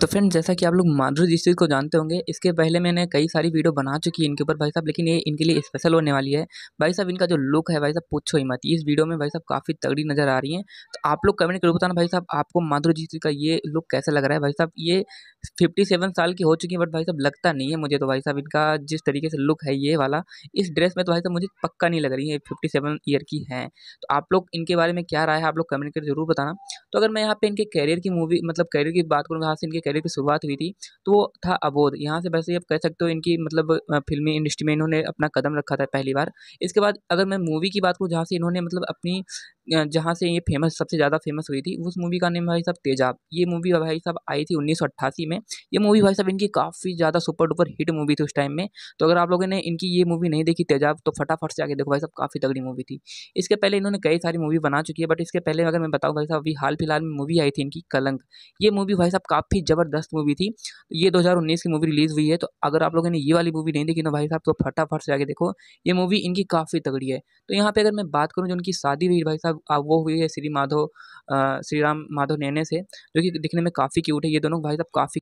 तो फ्रेंड जैसा कि आप लोग माधुरी दीक्षित को जानते होंगे इसके पहले मैंने कई सारी वीडियो बना चुकी है इनके ऊपर भाई साहब लेकिन ये इनके लिए स्पेशल होने वाली है भाई साहब इनका जो लुक है भाई साहब पूछो ही मत इस वीडियो में भाई साहब काफ़ी तगड़ी नज़र आ रही है तो आप लोग कमेंट करो बताना भाई साहब आपको माधुरी दीक्षित का ये लुक कैसे लग रहा है भाई साहब ये फिफ्टी सेवन साल की हो चुकी हैं बट भाई साहब लगता नहीं है मुझे तो भाई साहब इनका जिस तरीके से लुक है ये वाला इस ड्रेस में तो भाई साहब मुझे पक्का नहीं लग रही है फिफ्टी सेवन ईयर की हैं तो आप लोग इनके बारे में क्या राय है आप लोग कमेंट कर जरूर बताना तो अगर मैं यहाँ पे इनके कैरियर की मूवी मतलब कैरियर की बात करूँ यहाँ से इनके कैरियर की शुरुआत हुई थी तो वो था अबोध यहाँ से वैसे आप कह सकते हो इनकी मतलब फिल्मी इंडस्ट्री में इन्होंने अपना कदम रखा था पहली बार इसके बाद अगर मैं मूवी की बात करूँ जहाँ से इन्होंने मतलब अपनी जहाँ से ये फेमस सबसे ज़्यादा फेमस हुई थी उस मूवी का नेम भाई साहब तेजाब ये मूवी भाई साहब आई थी उन्नीस में ये मूवी भाई साहब इनकी काफ़ी ज़्यादा सुपर डुपर हिट मूवी थी उस टाइम में तो अगर आप लोगों ने इनकी ये मूवी नहीं देखी तेजाब तो फटाफट से आगे देखो भाई साहब काफ़ी तगड़ी मूवी थी इसके पहले इन्होंने कई सारी मूवी बना चुकी है बट इसके पहले अगर मैं बताऊँ भाई साहब अभी हाल फिलहाल में मूवी आई थी इनकी कलंक ये मूवी भाई साहब काफ़ी ज़बरदस्त मूवी थी ये दो की मूवी रिलीज़ हुई है तो अगर आप लोगों ने ये वाली मूवी नहीं देखी ना तो भाई साहब तो फटाफट से आगे देखो ये मूवी इनकी काफ़ी तगड़ी है तो यहाँ पर अगर मैं बात करूँ जो उनकी शादी हुई भाई साहब मतलब, वो हुई है श्री माधव श्री राम माधव नैने से जो कि दिखने में काफ़ी क्यूट है ये दोनों भाई साहब काफ़ी